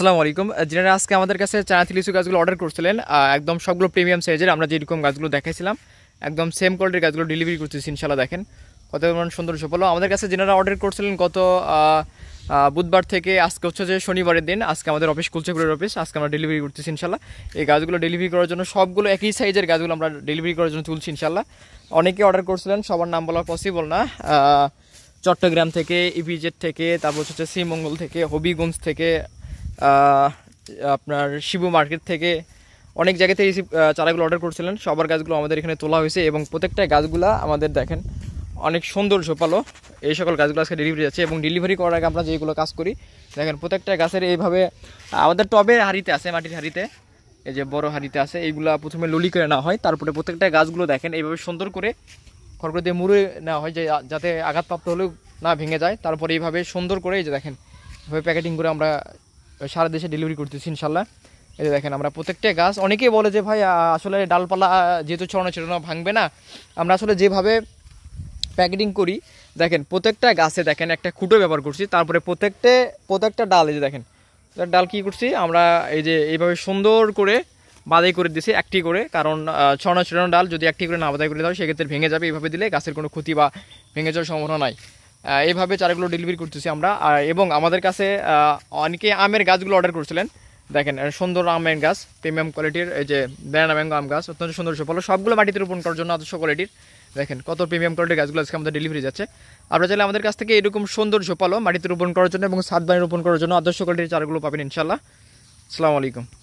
আসসালামু আলাইকুম যেনারা আজকে আমাদের কাছে চায়নাথি লিচু গাছগুলো অর্ডার করছিলেন একদম সবগুলো প্রিমিয়াম সাইজের আমরা যেরকম গাছগুলো দেখাইছিলাম একদম সেম কোয়ালিটির গাছগুলো ডেলিভারি করতেছি ইনশাল্লাহ দেখেন কত পরিমাণ সুন্দর সফল আমাদের কাছে যেনারা অর্ডার করছিলেন গত বুধবার থেকে আজকে হচ্ছে যে শনিবারের দিন আজকে আমাদের অফিস কুলচেপুরের অফিস আজকে আমরা ডেলিভারি করতেছি ইনশাল্লাহ এই গাছগুলো ডেলিভারি করার জন্য সবগুলো একই সাইজের গাছগুলো আমরা ডেলিভারি করার জন্য তুলছি ইনশাল্লাহ অনেকে অর্ডার করছিলেন সবার নাম বলা পসিবল না চট্টগ্রাম থেকে ইপিজেড e থেকে তারপর হচ্ছে শ্রীমঙ্গল থেকে হবিগঞ্জ থেকে আপনার শিবু মার্কেট থেকে অনেক জায়গাতে রিসিভ চারাগুলো অর্ডার করছিলেন সবার গাছগুলো আমাদের এখানে তোলা হয়েছে এবং প্রত্যেকটা গাছগুলো আমাদের দেখেন অনেক সুন্দর ঝোপালো এই সকল গাছগুলো আজকে ডেলিভারি যাচ্ছে এবং ডেলিভারি করার আগে আমরা যেগুলো কাজ করি দেখেন প্রত্যেকটা গাছের এইভাবে আমাদের টবে হাড়িতে আছে মাটির হাড়িতে এই যে বড় হাড়িতে আছে এইগুলা প্রথমে ললি করে নেওয়া হয় তারপরে প্রত্যেকটা গাছগুলো দেখেন এইভাবে সুন্দর করে করে দিয়ে মুড়ে নেওয়া হয় যে যাতে আঘাতপ্রাপ্ত হলেও না ভেঙে যায় তারপরে এইভাবে সুন্দর করে এই যে দেখেন এভাবে প্যাকেটিং করে আমরা সারা দেশে ডেলিভারি করতেছি ইনশাল্লাহ এই যে দেখেন আমরা প্রত্যেকটা গাছ অনেকেই বলে যে ভাই আসলে ডালপালা যেহেতু ছড়ানো ছড়ানো ভাঙবে না আমরা আসলে যেভাবে প্যাকেটিং করি দেখেন প্রত্যেকটা গাছে দেখেন একটা খুঁটো ব্যবহার করছি তারপরে প্রত্যেকটা প্রত্যেকটা ডাল এই যে দেখেন ডাল কি করছি আমরা এই যে এইভাবে সুন্দর করে বাদাই করে দিছি একটি করে কারণ ছড়ানো ছড়ানো ডাল যদি একটি করে না বাদাই করে দাও সেক্ষেত্রে ভেঙে যাবে এইভাবে দিলে গাছের কোনো ক্ষতি বা ভেঙে যাওয়ার সম্ভাবনা নাই এইভাবে চারাগুলো ডেলিভারি করতেছি আমরা আর এবং আমাদের কাছে অনেকে আমের গাছগুলো অর্ডার করেছিলেন দেখেন সুন্দর আমের গাছ প্রিমিয়াম কোয়ালিটির এই যে ব্যানানা ম্যাঙ্গো আম গাছ অত্যন্ত সুন্দর সফল সবগুলো মাটিতে রোপণ করার জন্য আদর্শ কোয়ালিটির দেখেন কত প্রিমিয়াম কোয়ালিটির গাছগুলো আজকে আমাদের ডেলিভারি যাচ্ছে আপনারা চাইলে আমাদের কাছ থেকে এরকম সুন্দর ঝোপালো মাটিতে রোপণ করার জন্য এবং সাত বাড়ি রোপণ করার জন্য আদর্শ কোয়ালিটির চারাগুলো পাবেন ইনশাল্লাহ আসসালামু আলাইকুম